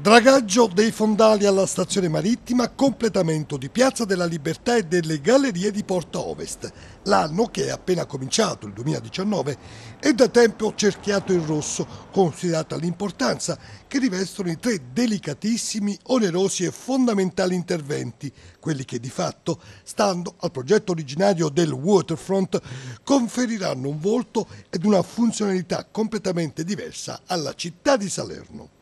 Dragaggio dei fondali alla stazione marittima, completamento di Piazza della Libertà e delle gallerie di Porta Ovest. L'anno che è appena cominciato, il 2019, è da tempo cerchiato in rosso, considerata l'importanza che rivestono i tre delicatissimi, onerosi e fondamentali interventi, quelli che di fatto, stando al progetto originario del Waterfront, conferiranno un volto ed una funzionalità completamente diversa alla città di Salerno.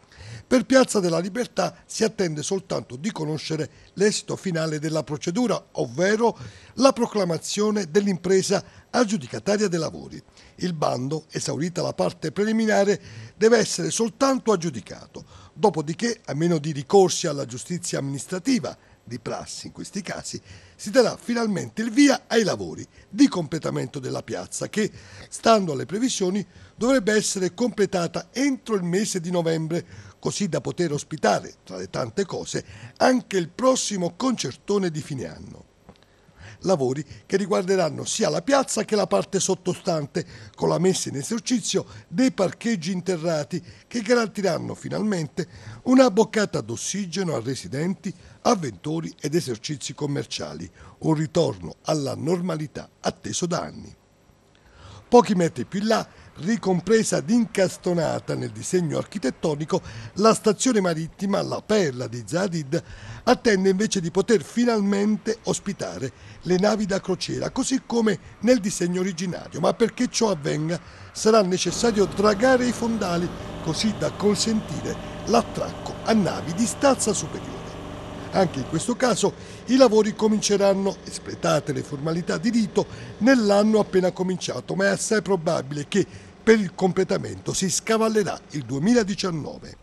Per Piazza della Libertà si attende soltanto di conoscere l'esito finale della procedura, ovvero la proclamazione dell'impresa aggiudicataria dei lavori. Il bando, esaurita la parte preliminare, deve essere soltanto aggiudicato, dopodiché, a meno di ricorsi alla giustizia amministrativa, di prassi in questi casi, si darà finalmente il via ai lavori di completamento della piazza che, stando alle previsioni, dovrebbe essere completata entro il mese di novembre, così da poter ospitare, tra le tante cose, anche il prossimo concertone di fine anno lavori che riguarderanno sia la piazza che la parte sottostante, con la messa in esercizio dei parcheggi interrati che garantiranno finalmente una boccata d'ossigeno a residenti, avventori ed esercizi commerciali, un ritorno alla normalità atteso da anni. Pochi metri più in là, ricompresa ed incastonata nel disegno architettonico, la stazione marittima, la perla di Zadid, attende invece di poter finalmente ospitare le navi da crociera, così come nel disegno originario. Ma perché ciò avvenga sarà necessario dragare i fondali, così da consentire l'attracco a navi di stazza superiore. Anche in questo caso i lavori cominceranno, espletate le formalità di rito, nell'anno appena cominciato, ma è assai probabile che per il completamento si scavallerà il 2019.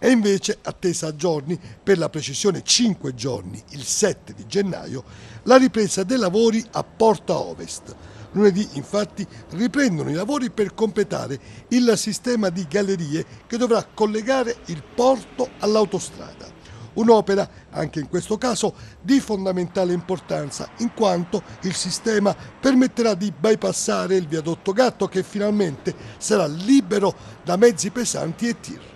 È invece attesa a giorni, per la precisione 5 giorni, il 7 di gennaio, la ripresa dei lavori a Porta Ovest. Lunedì infatti riprendono i lavori per completare il sistema di gallerie che dovrà collegare il porto all'autostrada un'opera, anche in questo caso, di fondamentale importanza, in quanto il sistema permetterà di bypassare il viadotto Gatto che finalmente sarà libero da mezzi pesanti e tir.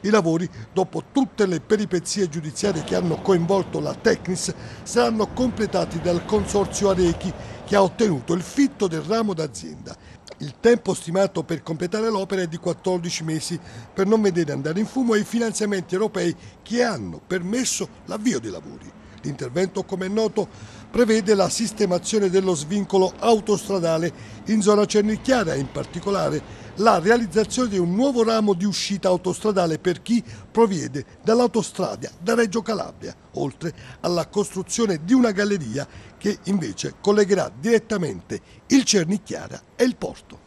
I lavori, dopo tutte le peripezie giudiziarie che hanno coinvolto la Tecnis, saranno completati dal consorzio Arechi che ha ottenuto il fitto del ramo d'azienda il tempo stimato per completare l'opera è di 14 mesi per non vedere andare in fumo i finanziamenti europei che hanno permesso l'avvio dei lavori. L'intervento, come è noto, prevede la sistemazione dello svincolo autostradale in zona Cernicchiara e in particolare la realizzazione di un nuovo ramo di uscita autostradale per chi proviene dall'autostrada da Reggio Calabria, oltre alla costruzione di una galleria che invece collegherà direttamente il Cernicchiara e il porto.